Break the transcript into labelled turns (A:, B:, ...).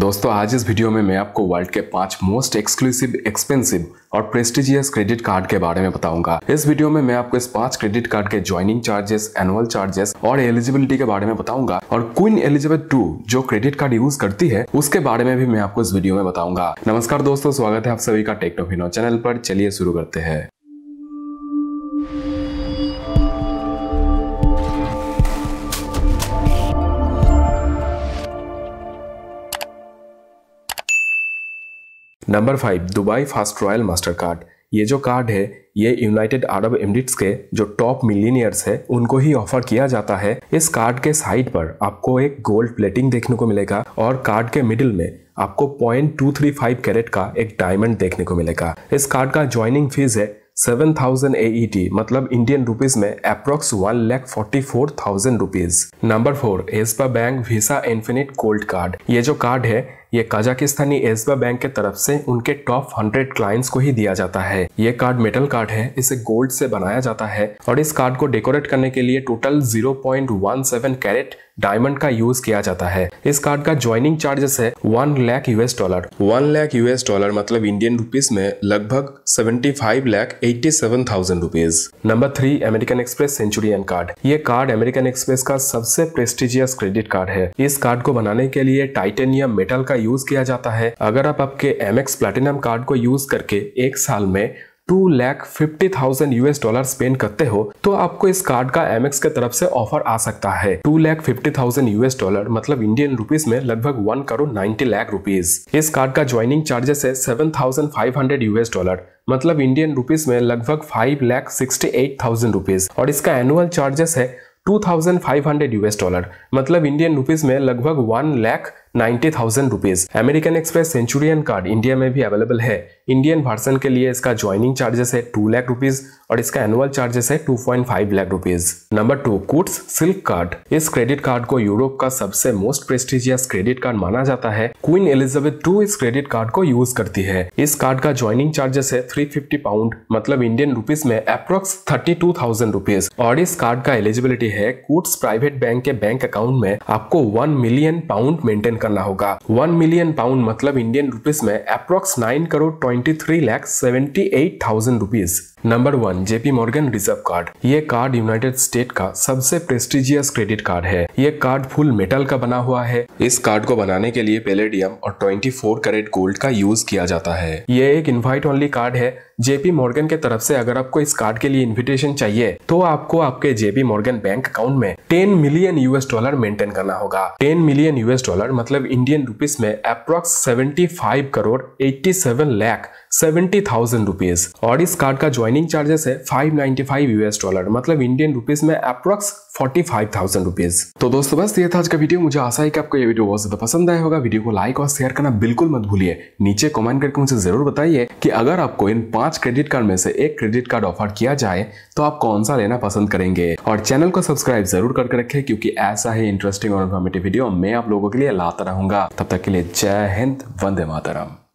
A: दोस्तों आज इस वीडियो में मैं आपको वर्ल्ड के पांच मोस्ट एक्सक्लूसिव एक्सपेंसिव और प्रेस्टिजियस क्रेडिट कार्ड के बारे में बताऊंगा इस वीडियो में मैं आपको इस पांच क्रेडिट कार्ड के ज्वाइनिंग चार्जेस एनुअल चार्जेस और एलिजिबिलिटी के बारे में बताऊंगा और क्वीन एलिजिबल टू जो क्रेडिट कार्ड यूज करती है उसके बारे में भी मैं आपको इस वीडियो में बताऊंगा नमस्कार दोस्तों स्वागत है आप सभी का टेक्टोफिनो चैनल पर चलिए शुरू करते हैं number five Dubai First Royal Master card ये जो कार्ड है ये यूनाइटेड अरब एमिरेट्स के जो टॉप मिलीनियर्स है उनको ही ऑफर किया जाता है इस कार्ड के साइड पर आपको एक गोल्ड प्लेटिंग देखने को मिलेगा और कार्ड के मिडिल में आपको point two three five carat का एक डायमंड देखने को मिलेगा इस कार्ड का ज्वाइनिंग फीस है सेवन थाउजेंड ए मतलब इंडियन रुपीज में approx one lakh forty four thousand rupees number four एसपा bank Visa Infinite gold card ये जो कार्ड है ये कजाकिस्तानी एजबा बैंक के तरफ से उनके टॉप हंड्रेड क्लाइंट्स को ही दिया जाता है ये कार्ड मेटल कार्ड है इसे गोल्ड से बनाया जाता है और इस कार्ड को डेकोरेट करने के लिए टोटल 0.17 कैरेट डायमंड का यूज किया जाता है इस कार्ड का ज्वाइनिंग चार्जेस है one lakh US dollar one lakh US dollar मतलब इंडियन रुपीज में लगभग seventy five lakh eighty seven thousand rupees number three American Express Centurion card ये कार्ड अमेरिकन एक्सप्रेस का सबसे प्रेस्टिजियस क्रेडिट कार्ड है इस कार्ड को बनाने के लिए टाइटेनियम मेटल का का यूज किया जाता है अगर आप आपके एम एक्स प्लेटिनम कार्ड को यूज करके एक साल में two lakh fifty thousand US dollar spend करते हो तो आपको इस कार्ड का एम एक्स के तरफ से ऑफर आ सकता है two lakh fifty thousand US dollar मतलब इंडियन रुपीज में लगभग one crore ninety lakh rupees इस कार्ड का ज्वाइनिंग चार्जेस है seven thousand five hundred US dollar मतलब इंडियन रुपीज में लगभग five lakh sixty eight thousand rupees और इसका एनुअल चार्जेस है two thousand five 2500 US dollar मतलब इंडियन रुपीज में लगभग one lakh ninety thousand rupees American Express Centurion card India में भी अवेलेबल है इंडियन पर्सन के लिए इसका ज्वाइनिंग चार्जेस है टू लाख रुपीज और इसका एनुअल चार्जेस है two point five lakh rupees number two Coutts Silk card इस क्रेडिट कार्ड को यूरोप का सबसे मोस्ट प्रेस्टिजियस क्रेडिट कार्ड माना जाता है क्वीन एलिजाबेथ टू इस क्रेडिट कार्ड को यूज करती है इस कार्ड का ज्वाइनिंग चार्जेस है थ्री फिफ्टी पाउंड मतलब इंडियन रुपीज में approx thirty two thousand rupees और इस कार्ड का एलिजिबिलिटी है कूट्स प्राइवेट बैंक के बैंक अकाउंट में आपको वन मिलियन पाउंड मेंटेन करना होगा वन मिलियन पाउंड मतलब इंडियन रुपीज में approx nine crore 23 lakh 78,000 rupees. Number one JP Morgan reserve card ये कार्ड यूनाइटेड स्टेट का सबसे प्रेस्टिजियस क्रेडिट कार्ड है ये कार्ड फुल मेटल का बना हुआ है इस कार्ड को बनाने के लिए पेलेडियम और 24 कैरेट गोल्ड का यूज किया जाता है ये एक इन्वाइट ओनली कार्ड है जेपी मॉर्गन के तरफ से अगर आपको इस कार्ड के लिए इनविटेशन चाहिए तो आपको आपके जेपी मॉर्गन बैंक अकाउंट में ten million US dollar maintain करना होगा टेन मिलियन यूएस डॉलर मतलब इंडियन रुपीज में approx seventy crore eighty lakh seventy thousand rupees और इस कार्ड का ज्वाइनिंग चार्जेस है five ninety five US dollar मतलब इंडियन रुपीज में approx forty five thousand rupees तो दोस्तों बस ये था आज का वीडियो मुझे आशा है कि आपको ये वीडियो बहुत ज्यादा पसंद आया होगा वीडियो को लाइक और शेयर करना बिल्कुल मत भूलिए नीचे कमेंट करके मुझे जरूर बताइए कि अगर आपको इन पांच क्रेडिट कार्ड में से एक क्रेडिट कार्ड ऑफर किया जाए तो आप कौन सा लेना पसंद करेंगे और चैनल को सब्सक्राइब जरूर करके रखे क्योंकि ऐसा ही इंटरेस्टिंग और इन्फॉर्मेटिव वीडियो मैं आप लोगों के लिए लाता रहूंगा तब तक के लिए जय हिंद वंदे मातरम